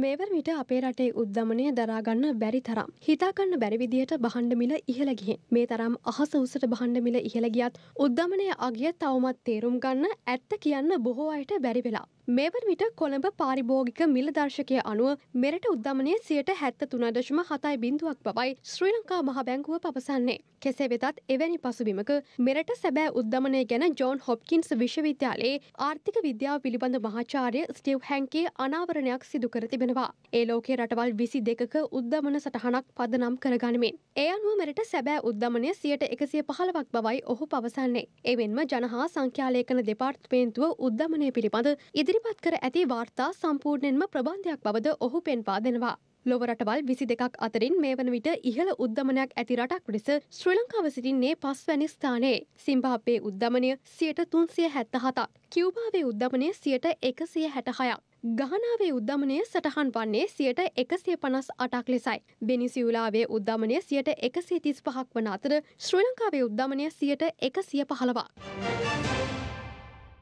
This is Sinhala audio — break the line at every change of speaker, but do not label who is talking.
මේවර විට අපේ රටේ උද්ධමනය දරාගන්න බැරි තරම්. හිතාගන්න බැරිවිදියට බහන්ඩමිල ඉහළගිහි. මේ තරම් අහස උසට බහන්ඩමිල ඉහළගියත් උද්ධමනය අගිය තවමත් තේරුම් ගන්න ඇත්ත කියන්න බොහෝ අයට බැරිවෙලා. මේවර විට කොළඹ පාරිභෝගික මිලදර්ශකය අනුව මෙරට උද්ධමනය සියයට හැත්ත තුනදශම හතයි බිඳුවක් බවයි ශ්‍රී ලංකා මහ බැංකුව පවසන්නේ. කෙසේ වෙතත් එවැනි පසුබිමක මෙරට සැබෑ උද්ධමනය ගැන ජෝන් හොප්කින්ස් විශ්වවිද්‍යාලයේ ආර්ථික විද්‍යාව පිළිබඳ මහාචාර්ය ස්ටව් හැන්කේ අනාවරණයක් සිදුකර තිබෙනවා. ඒ ලෝකේ රටවල් විසි දෙකක උද්ධමන සටහනක් පදනම් කරගනිමින්. ඒ අනුව මෙරට සැබෑ උද්ධමනය සියයට එකසිය පහළවක් බවයි ඔහු පවසන්නේ. එවෙන්ම ජනහා සංඛ්‍යාලේකන දෙපාර්ත්මේන්තුව උද්ධමනය පිළිබඳ ඉදිරි ඉදිරිපත් කර ඇති වාර්තා සම්පූර්ණයෙන්ම ප්‍රබන්ධයක් බවද ඔහු පෙන්වා දෙනවා. ලොව රටවල් විසි දෙකක් අතරින් මේ වන විට ඉහළ උද්දමනයක් ඇති රටක් ලෙස ශ්‍රී ලංකාව සිටින්නේ පස්වැනි ස්ථානයේ සිම්භාප්පේ උද්දමනය සියට තුන්සිය හැත්ත හතක් කිව්භාවේ උද්දමනය සියට එකසිය හැටහයක්. ගහනාවේ උද්දමනය සටහන් වන්නේ සියට එකසිය පනස් අටක් ලෙසයි. බෙනිසිවුලාවේ උද්දමනය සියට එකසිය තිස් පහක් වන අතර ශ්‍රී ලංකාවේ උද්දමනය සියට එකසිය පහළවා.